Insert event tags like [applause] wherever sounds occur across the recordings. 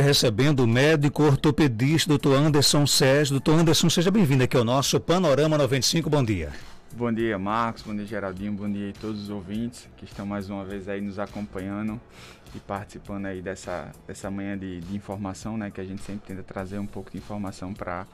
recebendo o médico ortopedista, doutor Anderson Sérgio. Doutor Anderson, seja bem-vindo aqui ao nosso Panorama 95. Bom dia. Bom dia, Marcos. Bom dia, Geraldinho. Bom dia a todos os ouvintes que estão mais uma vez aí nos acompanhando e participando aí dessa, dessa manhã de, de informação, né? Que a gente sempre tenta trazer um pouco de informação para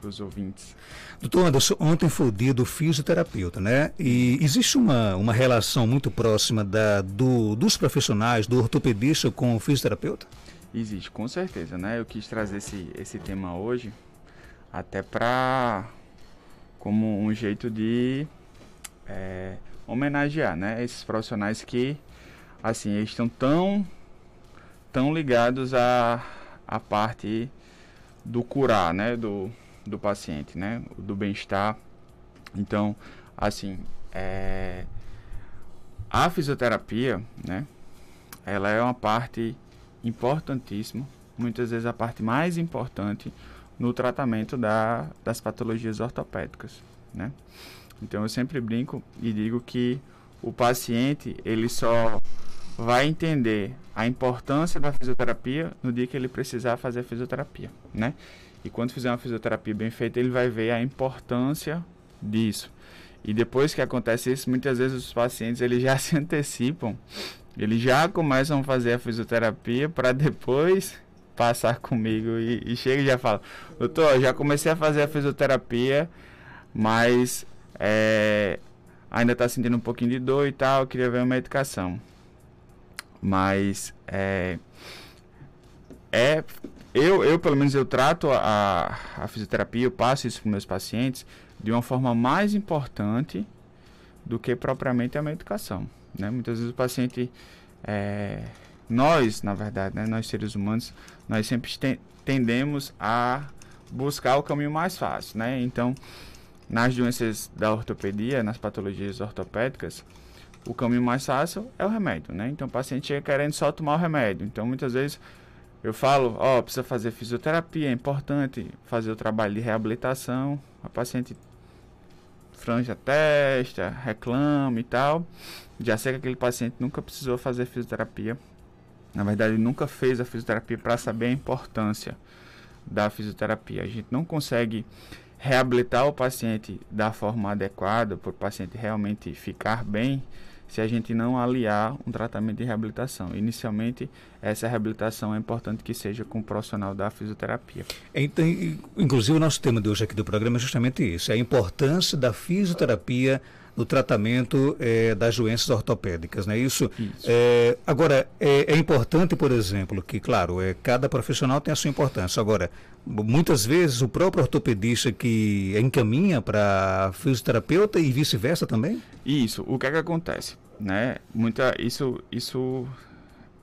para os ouvintes. Doutor Anderson, ontem foi o dia do fisioterapeuta, né? E existe uma, uma relação muito próxima da, do, dos profissionais, do ortopedista com o fisioterapeuta? Existe, com certeza, né? Eu quis trazer esse, esse tema hoje até para como um jeito de é, homenagear, né? Esses profissionais que assim estão tão tão ligados à a parte do curar, né? Do, do paciente, né? Do bem-estar. Então, assim, é, a fisioterapia, né? Ela é uma parte importantíssimo, muitas vezes a parte mais importante no tratamento da, das patologias ortopédicas, né? Então eu sempre brinco e digo que o paciente ele só vai entender a importância da fisioterapia no dia que ele precisar fazer fisioterapia, né? E quando fizer uma fisioterapia bem feita, ele vai ver a importância disso. E depois que acontece isso, muitas vezes os pacientes eles já [laughs] se antecipam, eles já começam a fazer a fisioterapia para depois passar comigo e, e chega e já fala: Doutor, já comecei a fazer a fisioterapia, mas é, ainda está sentindo um pouquinho de dor e tal, queria ver uma medicação. Mas é, é eu, eu pelo menos eu trato a, a fisioterapia, eu passo isso para meus pacientes de uma forma mais importante do que propriamente a medicação. Né? Muitas vezes o paciente, é, nós, na verdade, né, nós seres humanos, nós sempre tendemos a buscar o caminho mais fácil. Né? Então, nas doenças da ortopedia, nas patologias ortopédicas, o caminho mais fácil é o remédio. Né? Então, o paciente chega querendo só tomar o remédio. Então, muitas vezes eu falo, ó, oh, precisa fazer fisioterapia, é importante fazer o trabalho de reabilitação. A paciente franja a testa, reclama e tal. Já sei que aquele paciente nunca precisou fazer fisioterapia. Na verdade, nunca fez a fisioterapia para saber a importância da fisioterapia. A gente não consegue reabilitar o paciente da forma adequada para o paciente realmente ficar bem se a gente não aliar um tratamento de reabilitação. Inicialmente, essa reabilitação é importante que seja com o profissional da fisioterapia. Então, inclusive, o nosso tema de hoje aqui do programa é justamente isso: é a importância da fisioterapia no tratamento é, das doenças ortopédicas, não é isso? isso. É, agora, é, é, importante, por exemplo, que, claro, é, cada profissional tem a sua importância. Agora, muitas vezes o próprio ortopedista que encaminha para fisioterapeuta e vice-versa também? Isso. O que é que acontece? Né? Muita, isso isso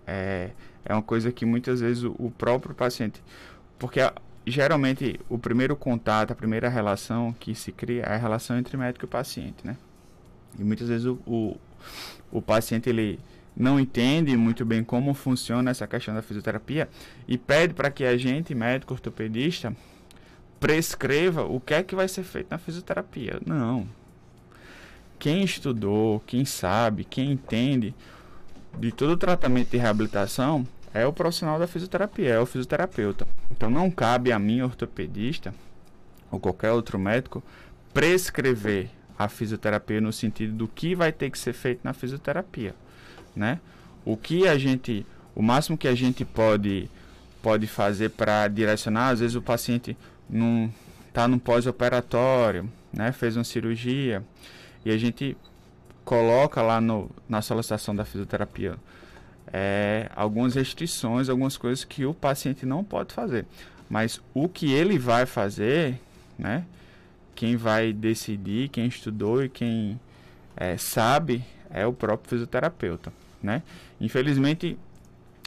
é, é uma coisa que muitas vezes o, o próprio paciente... Porque a, ah, geralmente o primeiro contato, a primeira relação que se cria é a relação entre médico e paciente, né? E muitas vezes o, o, o paciente ele não entende muito bem como funciona essa questão da fisioterapia e pede para que a gente, médico ortopedista, prescreva o que é que vai ser feito na fisioterapia. Não. Quem estudou, quem sabe, quem entende de todo o tratamento de reabilitação é o profissional da fisioterapia, é o fisioterapeuta. Então não cabe a mim, ortopedista, ou qualquer outro médico, prescrever a fisioterapia no sentido do que vai ter que ser feito na fisioterapia, né? O que a gente, o máximo que a gente pode pode fazer para direcionar, às vezes o paciente não tá no pós-operatório, né? Fez uma cirurgia e a gente coloca lá no, na solicitação da fisioterapia é, algumas restrições, algumas coisas que o paciente não pode fazer, mas o que ele vai fazer, né? quem vai decidir, quem estudou e quem é, sabe é o próprio fisioterapeuta, né? Infelizmente,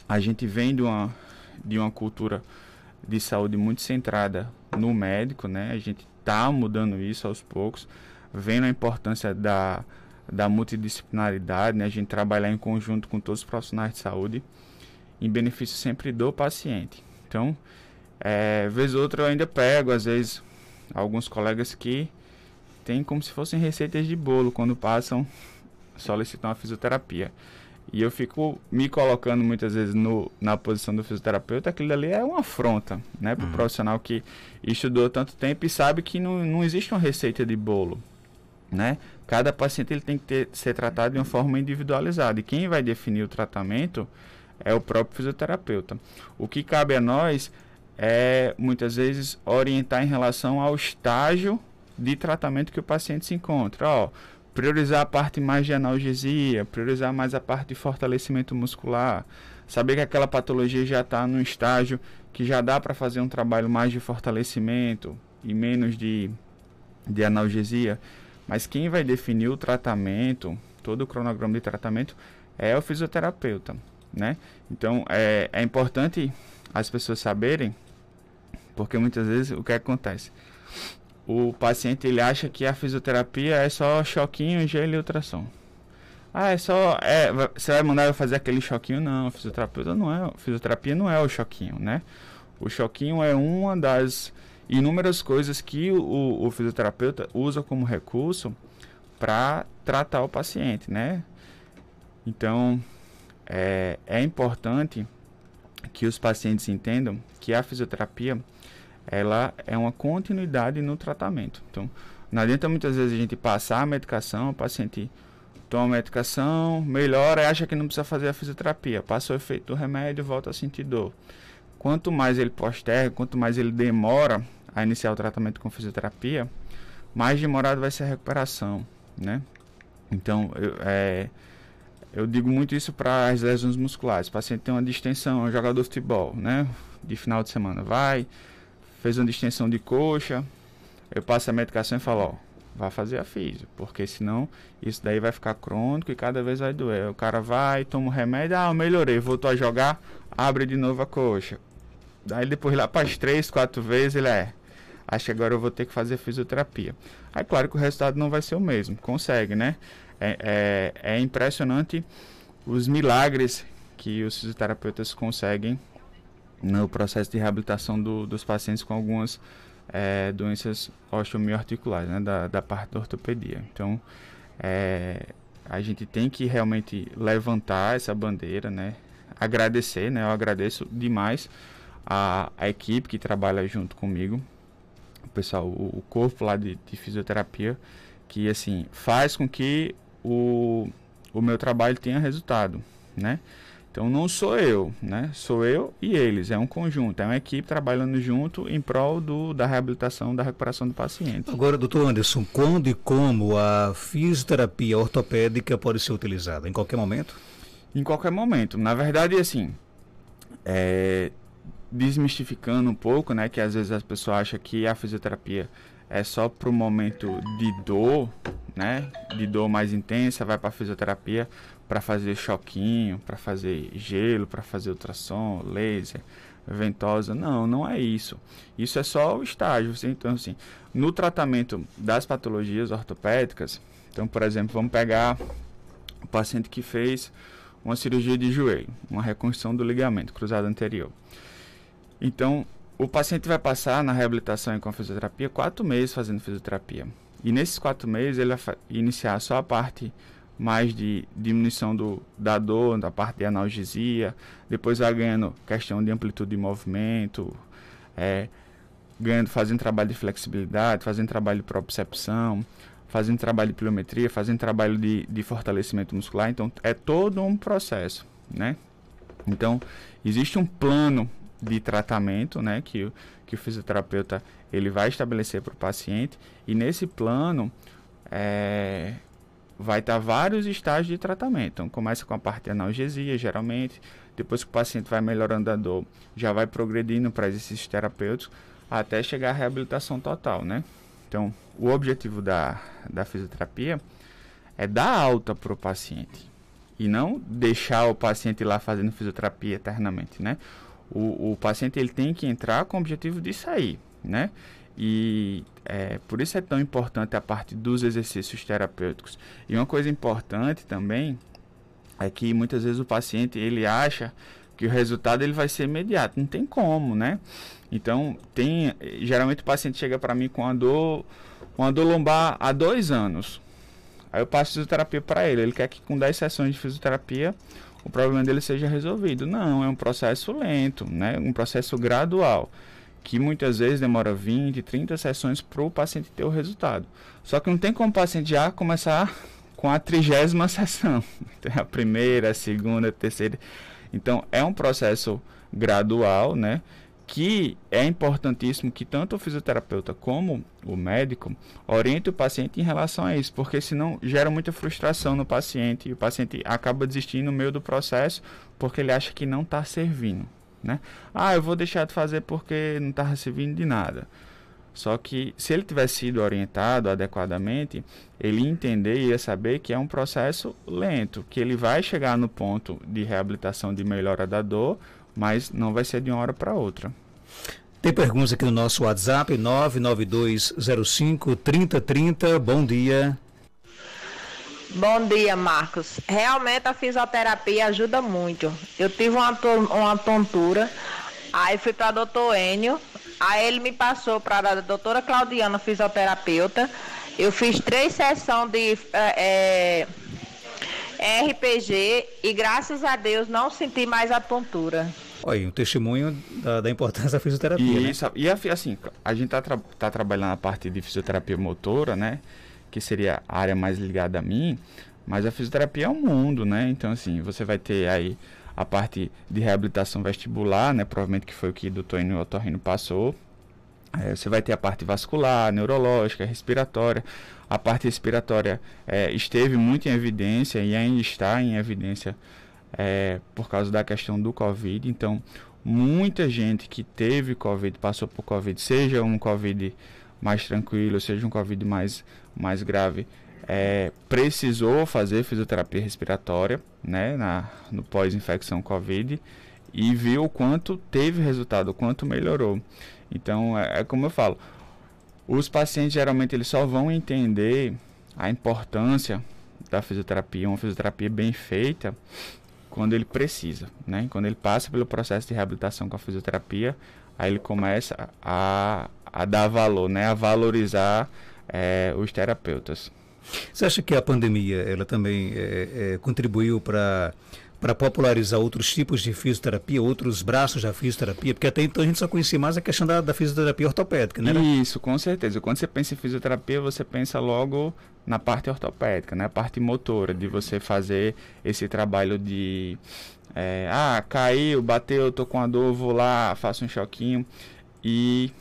a gente vem de uma, de uma cultura de saúde muito centrada no médico, né? A gente está mudando isso aos poucos, vendo a importância da, da multidisciplinaridade, né? A gente trabalhar em conjunto com todos os profissionais de saúde, em benefício sempre do paciente. Então, é, vez ou outra eu ainda pego, às vezes alguns colegas que têm como se fossem receitas de bolo quando passam, solicitam a fisioterapia. E eu fico me colocando muitas vezes no, na posição do fisioterapeuta, aquilo ali é uma afronta, né? Para o uhum. profissional que estudou tanto tempo e sabe que não, não existe uma receita de bolo, né? Cada paciente ele tem que ter, ser tratado de uma forma individualizada. E quem vai definir o tratamento é o próprio fisioterapeuta. O que cabe a nós é muitas vezes orientar em relação ao estágio de tratamento que o paciente se encontra. Ó, priorizar a parte mais de analgesia, priorizar mais a parte de fortalecimento muscular, saber que aquela patologia já está num estágio que já dá para fazer um trabalho mais de fortalecimento e menos de, de analgesia. Mas quem vai definir o tratamento, todo o cronograma de tratamento, é o fisioterapeuta, né? Então, é, é importante as pessoas saberem porque muitas vezes o que acontece? O paciente ele acha que a fisioterapia é só choquinho, gelo e ultrassom. Ah, é só. É, você vai mandar eu fazer aquele choquinho? Não, fisioterapeuta não é. Fisioterapia não é o choquinho, né? O choquinho é uma das inúmeras coisas que o, o fisioterapeuta usa como recurso para tratar o paciente, né? Então, é, é importante que os pacientes entendam que a fisioterapia ela é uma continuidade no tratamento. Então, não adianta muitas vezes a gente passar a medicação, o paciente toma a medicação, melhora e acha que não precisa fazer a fisioterapia, passa o efeito do remédio, volta a sentir dor. Quanto mais ele posterga, quanto mais ele demora a iniciar o tratamento com fisioterapia, mais demorado vai ser a recuperação, né? Então, eu, é, eu digo muito isso para as lesões musculares. O paciente tem uma distensão, é um jogador de futebol, né? De final de semana vai, fez uma distensão de coxa, eu passo a medicação e falo, ó, vá fazer a físio, porque senão isso daí vai ficar crônico e cada vez vai doer. O cara vai, toma o remédio, ah, eu melhorei, voltou a jogar, abre de novo a coxa. Daí depois lá para as três, quatro vezes ele é, acho que agora eu vou ter que fazer fisioterapia. Aí claro que o resultado não vai ser o mesmo, consegue, né? É, é, é impressionante os milagres que os fisioterapeutas conseguem no processo de reabilitação do, dos pacientes com algumas é, doenças osteomioarticulares, né, da, da parte da ortopedia. Então, é, a gente tem que realmente levantar essa bandeira, né, agradecer, né, eu agradeço demais a, a equipe que trabalha junto comigo, o pessoal, o, o corpo lá de, de fisioterapia, que, assim, faz com que o, o meu trabalho tenha resultado, né, então não sou eu, né? Sou eu e eles. É um conjunto, é uma equipe trabalhando junto em prol do, da reabilitação, da recuperação do paciente. Agora, doutor Anderson, quando e como a fisioterapia ortopédica pode ser utilizada? Em qualquer momento? Em qualquer momento. Na verdade, assim, é, desmistificando um pouco, né? Que às vezes as pessoas acham que a fisioterapia é só para o momento de dor, né? De dor mais intensa, vai para fisioterapia para fazer choquinho, para fazer gelo, para fazer ultrassom, laser, ventosa. Não, não é isso. Isso é só o estágio. Então, assim, no tratamento das patologias ortopédicas, então, por exemplo, vamos pegar o paciente que fez uma cirurgia de joelho, uma reconstrução do ligamento cruzado anterior. Então, o paciente vai passar na reabilitação e com a fisioterapia quatro meses fazendo fisioterapia. E nesses quatro meses ele vai iniciar só a parte mais de diminuição do, da dor, da parte de analgesia, depois vai ganhando questão de amplitude de movimento, é, ganhando, fazendo trabalho de flexibilidade, fazendo trabalho de propriocepção, fazendo trabalho de pliometria, fazendo trabalho de, de fortalecimento muscular, então é todo um processo, né? Então, existe um plano de tratamento, né, que, que o fisioterapeuta ele vai estabelecer para o paciente e nesse plano é, vai estar vários estágios de tratamento. Então, começa com a parte de analgesia, geralmente. Depois que o paciente vai melhorando a dor, já vai progredindo para exercícios terapêuticos, até chegar à reabilitação total, né? Então, o objetivo da, da fisioterapia é dar alta para o paciente. E não deixar o paciente lá fazendo fisioterapia eternamente, né? O, o paciente ele tem que entrar com o objetivo de sair, né? E é, por isso é tão importante a parte dos exercícios terapêuticos. E uma coisa importante também é que muitas vezes o paciente ele acha que o resultado ele vai ser imediato, não tem como, né? Então, tem, geralmente o paciente chega para mim com a dor, a dor lombar há dois anos. Aí eu passo fisioterapia para ele, ele quer que com 10 sessões de fisioterapia o problema dele seja resolvido. Não, é um processo lento, né? Um processo gradual que muitas vezes demora 20, 30 sessões para o paciente ter o resultado. Só que não tem como o paciente já começar com a trigésima sessão. [laughs] Então, a primeira, a segunda, a terceira. Então, é um processo gradual, né? Que é importantíssimo que tanto o fisioterapeuta como o médico oriente o paciente em relação a isso, porque senão gera muita frustração no paciente e o paciente acaba desistindo no meio do processo porque ele acha que não está servindo né? Ah, eu vou deixar de fazer porque não está recebendo de nada. Só que se ele tivesse sido orientado adequadamente, ele ia entender e ia saber que é um processo lento, que ele vai chegar no ponto de reabilitação de melhora da dor, mas não vai ser de uma hora para outra. Tem perguntas aqui no nosso WhatsApp, 99205 3030. Bom dia. Bom dia, Marcos. Realmente a fisioterapia ajuda muito. Eu tive uma, uma tontura, aí fui para o doutor Enio, aí ele me passou para a doutora Claudiana, fisioterapeuta. Eu fiz três sessões de é, é, RPG e graças a Deus não senti mais a tontura. Olha, um testemunho da, da, importância da fisioterapia. E, né? isso, e assim, a gente está tra tá trabalhando na parte de fisioterapia motora, né? que seria a área mais ligada a mim, mas a fisioterapia é o mundo, né? Então, assim, você vai ter aí a parte de reabilitação vestibular, né? Provavelmente que foi o que o doutor Enio Otorrino passou. É, você vai ter a parte vascular, neurológica, respiratória. A parte respiratória é, esteve muito em evidência e ainda está em evidência é, por causa da questão do Covid. Então, muita gente que teve Covid, passou por Covid, seja um Covid mais tranquilo, sejam com a mais, mais grave, é, precisou fazer fisioterapia respiratória né, na, no pós-infecção Covid e viu o quanto teve resultado, o quanto melhorou. Então, é, é como eu falo, os pacientes geralmente eles só vão entender a importância da fisioterapia, uma fisioterapia bem feita, quando ele precisa, né? Quando ele passa pelo processo de reabilitação com a fisioterapia, Aí ele começa a, a dar valor, né? A valorizar é, os terapeutas. Você acha que a pandemia ela também é, é, contribuiu para para popularizar outros tipos de fisioterapia, outros braços da fisioterapia, porque até então a gente só conhecia mais a questão da, da fisioterapia ortopédica, né? Isso, com certeza. Quando você pensa em fisioterapia, você pensa logo na parte ortopédica, na né? parte motora, de você fazer esse trabalho de é, ah, caiu, bateu, tô com a dor, vou lá, faço um choquinho. E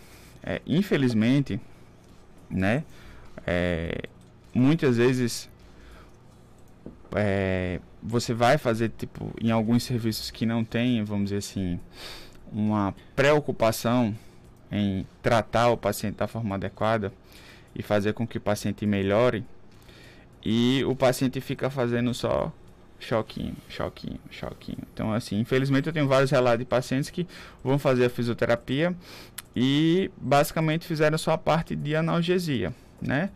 é, infelizmente, né? É, muitas vezes é, você vai fazer tipo em alguns serviços que não tem, vamos dizer assim, uma preocupação em tratar o paciente da forma adequada e fazer com que o paciente melhore. E o paciente fica fazendo só choquinho, choquinho, choquinho. Então, assim, infelizmente eu tenho vários relatos de pacientes que vão fazer a fisioterapia e basicamente fizeram só a parte de analgesia, né?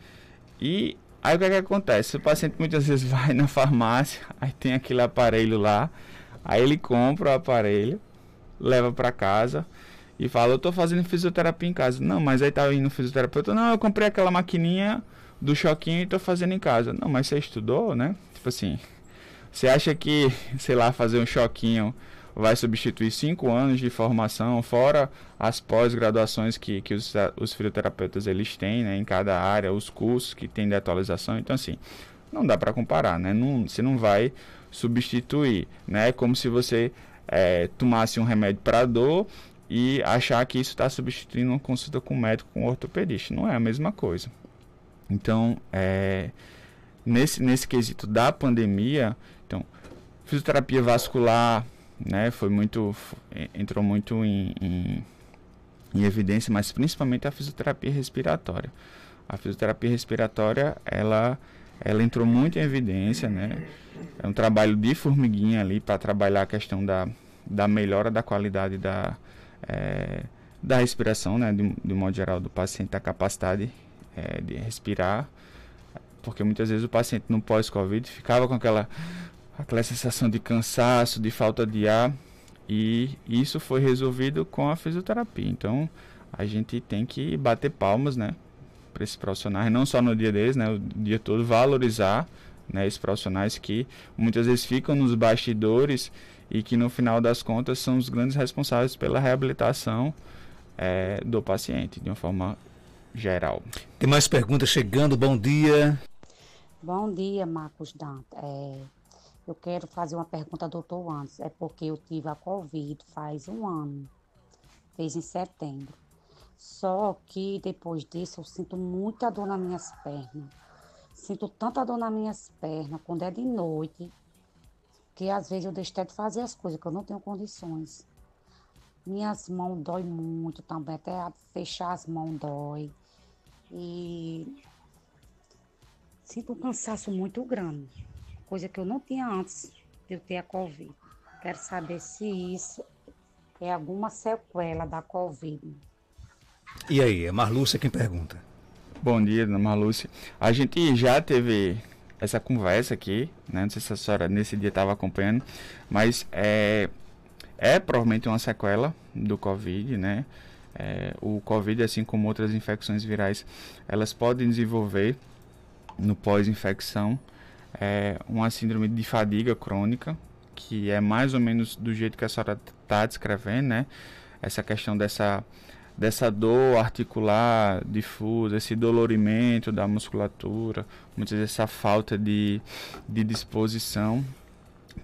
E aí o que, é que acontece? O paciente muitas vezes [laughs] vai na farmácia, aí tem aquele aparelho lá, aí ele compra o aparelho, leva para casa e fala: Eu tô fazendo fisioterapia em casa. Não, mas aí tá indo fisioterapeuta. Não, eu comprei aquela maquininha do choquinho e tô fazendo em casa. Não, mas você estudou, né? Tipo assim, você acha que, sei lá, fazer um choquinho vai substituir cinco anos de formação, fora as pós-graduações que, que os, os fisioterapeutas eles têm né, em cada área, os cursos que tem de atualização. Então, assim, não dá para comparar, né? Não, você não vai substituir, né? É como se você é, tomasse um remédio para dor e achar que isso está substituindo uma consulta com um médico, com um ortopedista. Não é a mesma coisa. Então, é, nesse, nesse quesito da pandemia, fisioterapia vascular, né, foi muito, entrou muito em, em, em evidência, mas principalmente a fisioterapia respiratória. A fisioterapia respiratória, ela ela entrou muito em evidência, né? É um trabalho de formiguinha ali para trabalhar a questão da, da melhora da qualidade da, é, da respiração, né? De, de, modo geral, do paciente, a capacidade é, de respirar. Porque muitas vezes o paciente no pós-Covid ficava com aquela aquela sensação de cansaço, de falta de ar, e isso foi resolvido com a fisioterapia. Então, a gente tem que bater palmas, né, para esses profissionais, não só no dia deles, né, o dia todo valorizar, né, esses profissionais que muitas vezes ficam nos bastidores e que no final das contas são os grandes responsáveis pela reabilitação é, do paciente, de uma forma geral. Tem mais perguntas chegando. Bom dia. Bom dia, Marcos Dantas. É... Eu quero fazer uma pergunta ao doutor antes. É porque eu tive a Covid faz um ano, fez em setembro. Só que depois disso eu sinto muita dor nas minhas pernas. Sinto tanta dor nas minhas pernas quando é de noite, que às vezes eu deixo até de fazer as coisas, que eu não tenho condições. Minhas mãos dói muito também, até fechar as mãos dói. E sinto um cansaço muito grande coisa que eu não tinha antes de eu ter a Covid. Quero saber se isso é alguma sequela da Covid. E aí, é Marlúcia quem pergunta. Bom dia, Ana Marlúcia. A gente já teve essa conversa aqui, né? não sei se a senhora nesse dia estava acompanhando, mas é, é provavelmente uma sequela do Covid, né? É, o Covid, assim como outras infecções virais, elas podem desenvolver no pós-infecção é uma síndrome de fadiga crônica, que é mais ou menos do jeito que a senhora está descrevendo, né? Essa questão dessa, dessa dor articular difusa, esse dolorimento da musculatura, muitas vezes essa falta de, de disposição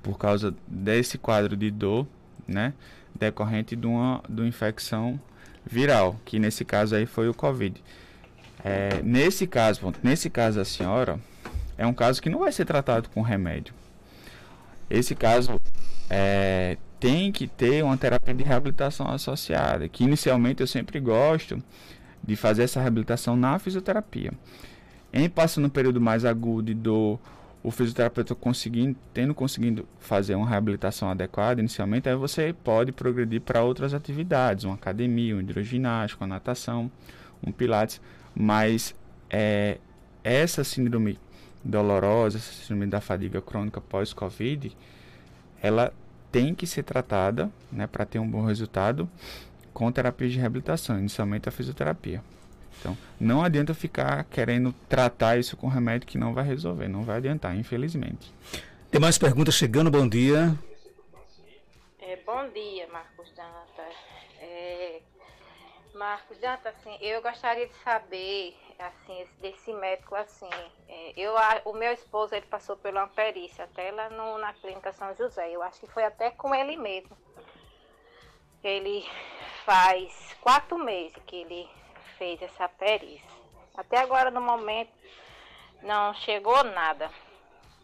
por causa desse quadro de dor, né? Decorrente de uma, de uma infecção viral, que nesse caso aí foi o Covid. É, nesse caso, nesse caso a senhora, é um caso que não vai ser tratado com remédio. Esse caso é, tem que ter uma terapia de reabilitação associada, que inicialmente eu sempre gosto de fazer essa reabilitação na fisioterapia. Em passando um período mais agudo de dor, o fisioterapeuta conseguindo, tendo conseguindo fazer uma reabilitação adequada inicialmente, aí você pode progredir para outras atividades, uma academia, um hidroginástico, uma natação, um pilates, mas é, essa síndrome dolorosa, essa síndrome da fadiga crônica pós-Covid, ela tem que ser tratada né, para ter um bom resultado com terapia de reabilitação, inicialmente a fisioterapia. Então, não adianta ficar querendo tratar isso com remédio que não vai resolver, não vai adiantar, infelizmente. Tem mais perguntas chegando, bom dia. É, bom dia, Marcos Dantas. É, Marcos Dantas, assim, eu gostaria de saber assim, desse médico assim. É, eu, o meu esposo ele passou por uma perícia até lá no, na clínica São José. Eu acho que foi até com ele mesmo. Ele faz quatro meses que ele fez essa perícia. Até agora no momento não chegou nada.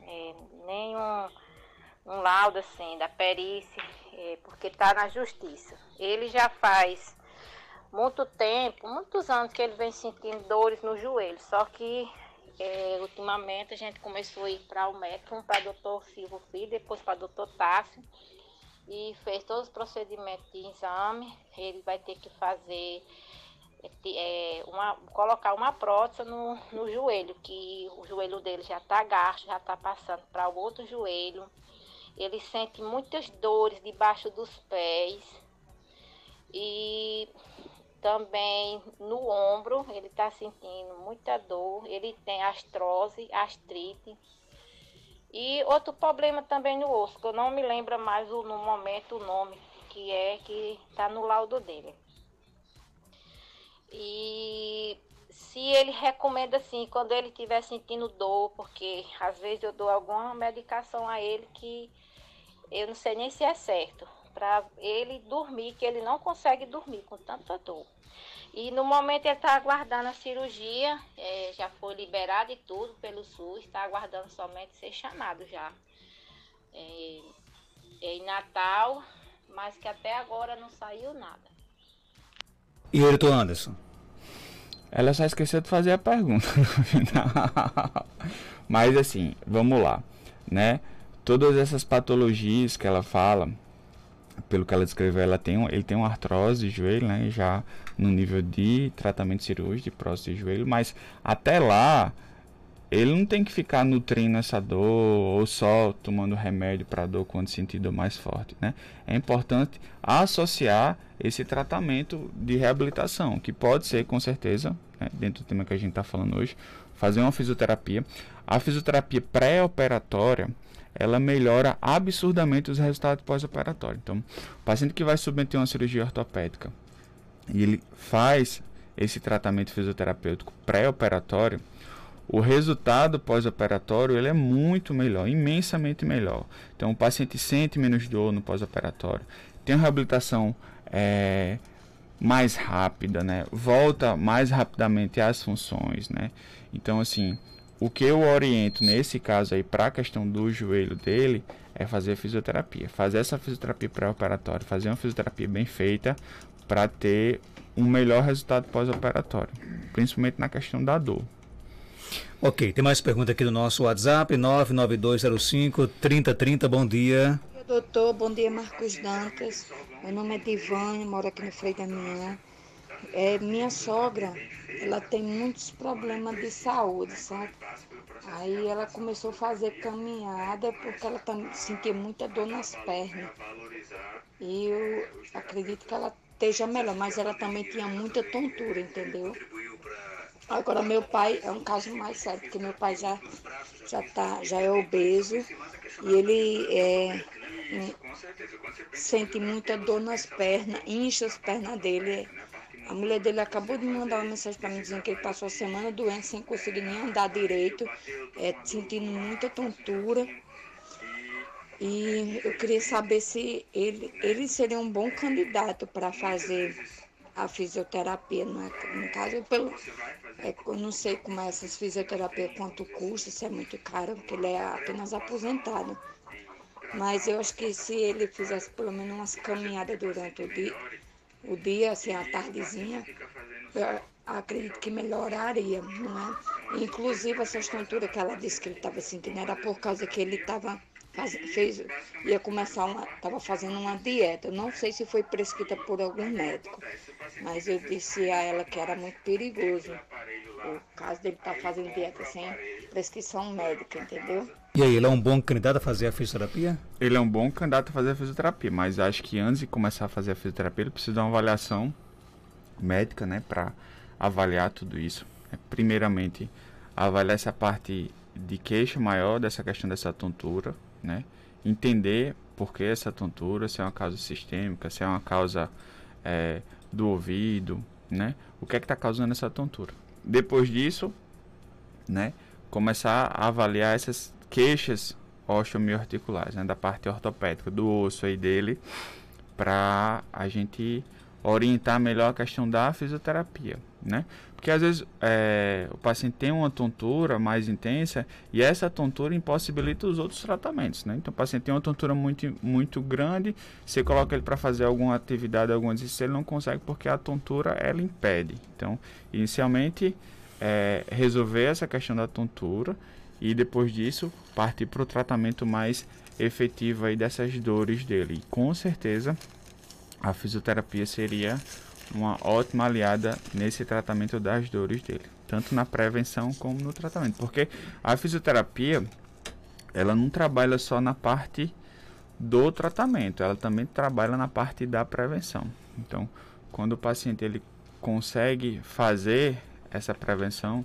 É, nenhum um laudo assim da perícia, é, porque está na justiça. Ele já faz muito tempo, muitos anos que ele vem sentindo dores no joelho. Só que é, ultimamente a gente começou a ir para o médico, para o doutor Silvio Filho, depois para o doutor Tássio. E fez todos os procedimentos de exame. Ele vai ter que fazer é, é uma, colocar uma prótese no, no joelho, que o joelho dele já está gasto, já está passando para o outro joelho. Ele sente muitas dores debaixo dos pés. E também no ombro, ele está sentindo muita dor, ele tem astrose, astrite. E outro problema também no osso, que eu não me lembro mais o, no momento o nome, que é que está no laudo dele. E se ele recomenda assim, quando ele estiver sentindo dor, porque às vezes eu dou alguma medicação a ele que eu não sei nem se é certo, para ele dormir, que ele não consegue dormir com tanta dor. E no momento ele está aguardando a cirurgia, é, já foi liberado e tudo pelo SUS, está aguardando somente ser chamado já. É, é, em Natal, mas que até agora não saiu nada. E Ayrton Anderson? Ela só esqueceu de fazer a pergunta [laughs] no final. Mas assim, vamos lá, né? Todas essas patologias que ela fala, pelo que ela descreveu, ela tem um, ele tem uma artrose de joelho, né? Já no nível de tratamento cirúrgico de próstata de joelho, mas até lá ele não tem que ficar nutrindo essa dor ou só tomando remédio para dor quando sentir dor mais forte, né? É importante associar esse tratamento de reabilitação, que pode ser com certeza, né, dentro do tema que a gente está falando hoje, fazer uma fisioterapia. A fisioterapia pré-operatória ela melhora absurdamente os resultados pós-operatórios. Então, o paciente que vai submeter uma cirurgia ortopédica e ele faz esse tratamento fisioterapêutico pré-operatório, o resultado pós-operatório ele é muito melhor, imensamente melhor. Então, o paciente sente menos dor no pós-operatório, tem uma reabilitação é, mais rápida, né? Volta mais rapidamente às funções, né? Então, assim, o que eu oriento nesse caso aí para a questão do joelho dele é fazer fisioterapia, fazer essa fisioterapia pré-operatória, fazer uma fisioterapia bem feita para ter um melhor resultado pós-operatório, principalmente na questão da dor. Ok, tem mais pergunta aqui do nosso WhatsApp, 99205 3030, bom dia. Doutor, bom dia Marcos Dantas. Meu nome é Divane, moro aqui no Freio da Minha. É, minha sogra, ela tem muitos problemas de saúde, sabe? Aí ela começou a fazer caminhada porque ela tá, sentia muita dor nas pernas. E eu acredito que ela esteja melhor, mas ela também tinha muita tontura, entendeu? Agora meu pai é um caso mais sério, porque meu pai já, já, tá, já é obeso e ele é, hum, sente muita dor nas pernas, incha as pernas dele. A mulher dele acabou de mandar uma mensagem para mim dizendo que ele passou a semana doente, sem conseguir nem andar direito, é, sentindo muita tontura. E eu queria saber se ele, ele seria um bom candidato para fazer a fisioterapia, não é? no caso, pelo, é, eu não sei como é essas fisioterapias, quanto custa, se é muito caro, porque ele é apenas aposentado. Mas eu acho que se ele fizesse pelo menos umas caminhadas durante o dia, o dia, assim, a tardezinha, acredito que melhoraria, não é? Inclusive essa estrutura que ela disse que ele estava sentindo era por causa que ele estava fez ia começar uma estava fazendo uma dieta não sei se foi prescrita por algum médico mas eu disse a ela que era muito perigoso o caso dele estar tá fazendo dieta sem prescrição médica entendeu e aí, ele é um bom candidato a fazer a fisioterapia? Ele é um bom candidato a fazer a fisioterapia, mas acho que antes de começar a fazer a fisioterapia, ele precisa de uma avaliação médica, né, para avaliar tudo isso. É, primeiramente, avaliar essa parte de queixa maior dessa questão dessa tontura, né? Entender por que essa tontura, se é uma causa sistêmica, se é uma causa é, do ouvido, né? O que é que está causando essa tontura? Depois disso, né? Começar a avaliar essas queixas osteomioarticulares, né, da parte ortopédica do osso aí dele, para a gente orientar melhor a questão da fisioterapia, né? Porque às vezes é, o paciente tem uma tontura mais intensa e essa tontura impossibilita os outros tratamentos, né? Então o paciente tem uma tontura muito, muito grande, você coloca ele para fazer alguma atividade, algum exercício, ele não consegue porque a tontura ela impede. Então, inicialmente é, resolver essa questão da tontura e depois disso partir para o tratamento mais efetivo aí dessas dores dele. E com certeza a fisioterapia seria uma ótima aliada nesse tratamento das dores dele, tanto na prevenção como no tratamento, porque a fisioterapia ela não trabalha só na parte do tratamento, ela também trabalha na parte da prevenção. Então, quando o paciente ele consegue fazer essa prevenção,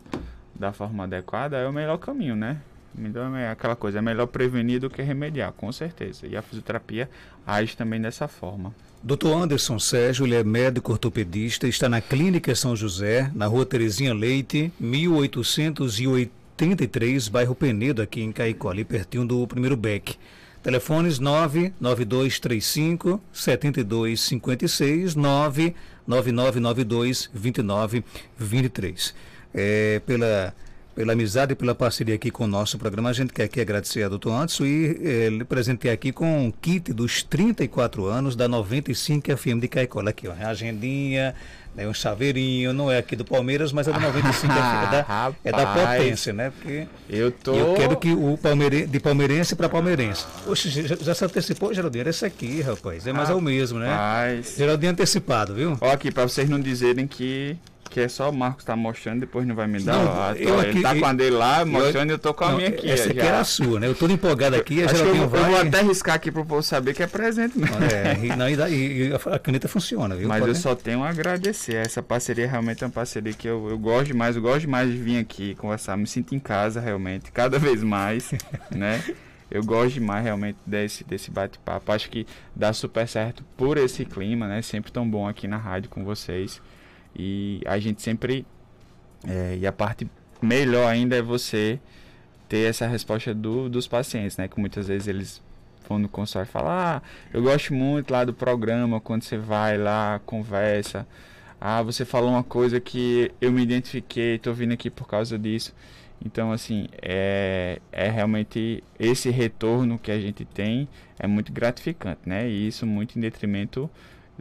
da forma adequada é o melhor caminho, né? Então é aquela coisa, é melhor prevenir do que remediar, com certeza. E a fisioterapia age também dessa forma. Dr. Anderson Sérgio, ele é médico ortopedista, está na Clínica São José, na rua Terezinha Leite, 1883, bairro Penedo, aqui em Caicó, ali pertinho do primeiro BEC. Telefones 99235 7256 99992 2923 é, pela, pela amizade e pela parceria aqui com o nosso programa. A gente quer aqui agradecer a doutor Anderson e é, lhe presentear aqui com um kit dos 34 anos da 95 FM de Caicola aqui, ó. A agendinha, né, um chaveirinho, não é aqui do Palmeiras, mas é da 95 ah, é, da, rapaz, é da potência, né? Porque eu, tô... eu quero que o palmeire, de palmeirense para palmeirense. Oxe, já, já se antecipou, Geraldinho? Esse aqui, rapaz. É mais ah, é o mesmo, né? Geraldinho antecipado, viu? Ó, aqui, para vocês não dizerem que que é só o Marcos tá mostrando, depois não vai me dar. Não, ó, eu aqui, ele tá com a dele lá, mostrando, eu, eu tô com a não, minha aqui. Essa já. aqui era a sua, né? Eu tô empolgado aqui, a Acho eu, vai... eu vou até riscar aqui pro povo saber que é presente mesmo. É, [laughs] e, não, e, daí, a caneta funciona, viu? Mas eu só tenho a agradecer. Essa parceria realmente é uma parceria que eu, eu gosto demais, eu gosto demais de vir aqui conversar, me sinto em casa realmente, cada [laughs] vez mais, né? Eu gosto demais realmente desse, desse bate-papo. Acho que dá super certo por esse clima, né? Sempre tão bom aqui na rádio com vocês. E a gente sempre. É, e a parte melhor ainda é você ter essa resposta do, dos pacientes, né? Que muitas vezes eles vão no consultório e falam: Ah, eu gosto muito lá do programa, quando você vai lá, conversa. Ah, você falou uma coisa que eu me identifiquei, tô vindo aqui por causa disso. Então, assim, é, é realmente esse retorno que a gente tem é muito gratificante, né? E isso muito em detrimento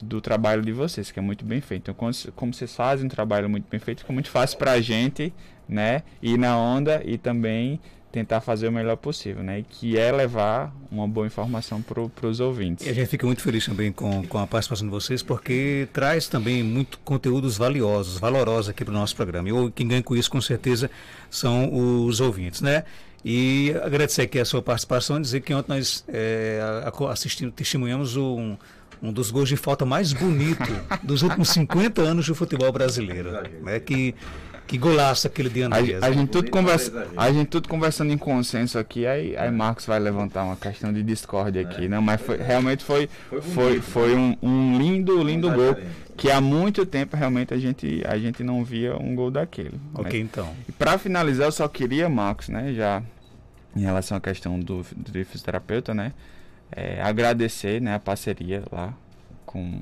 do trabalho de vocês, que é muito bem feito. Então, como vocês fazem um trabalho muito bem feito, fica muito fácil para a gente, né, ir na onda e também tentar fazer o melhor possível, né, que é levar uma boa informação para os ouvintes. E a gente fica muito feliz também com, com a participação de vocês, porque traz também muito conteúdos valiosos, valorosos aqui para o nosso programa. E quem ganha com isso, com certeza, são os ouvintes, né? E agradecer aqui a sua participação, e dizer que ontem nós é, eh, assistimos, testemunhamos um um dos gols de falta mais bonito dos últimos 50 anos do futebol brasileiro. Né? Que, que golaço aquele de Andrés. A, a, né? gente, tudo conversa, a gente tudo conversando em consenso aqui, aí, aí Marcos vai levantar uma questão de discórdia aqui, é, né? não, mas foi, realmente foi, foi, né? foi um, um lindo, lindo gol que há muito tempo realmente a gente, a gente não via um gol daquele. Ok, então. E para finalizar, eu só queria, Marcos, né, já em relação à questão do, do fisioterapeuta, né, é, agradecer né, a parceria lá com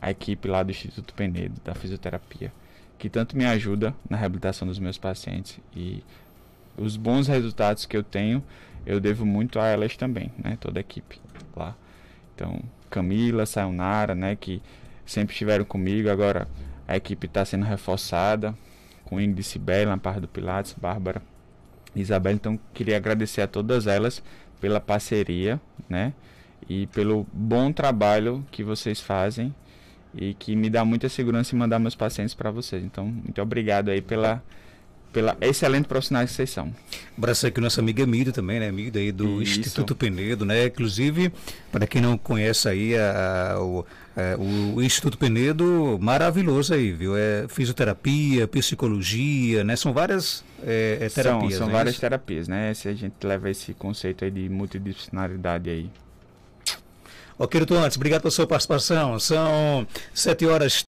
a equipe lá do Instituto Penedo, da fisioterapia, que tanto me ajuda na reabilitação dos meus pacientes e os bons resultados que eu tenho, eu devo muito a elas também, né, toda a equipe lá. Então, Camila, Sayonara, né, que sempre estiveram comigo, agora a equipe está sendo reforçada com Ingrid Sibeli na parte do Pilates, Bárbara, Isabel, então queria agradecer a todas elas pela parceria, né? E pelo bom trabalho que vocês fazem e que me dá muita segurança em mandar meus pacientes para vocês. Então, muito obrigado aí pela pela excelente profissionais que vocês são. Abraço aqui nossa amiga Miriam também, né? amigo aí do Isso. Instituto Penedo, né? Inclusive, para quem não conhece aí a, a, o, a, é, o, Instituto Penedo, maravilhoso aí, viu? É fisioterapia, psicologia, né? São várias é, é, terapias. É são, são né? várias terapias, né? Se a gente leva esse conceito aí de multidisciplinaridade aí. Ok, doutor, antes, obrigado pela sua participação. São sete horas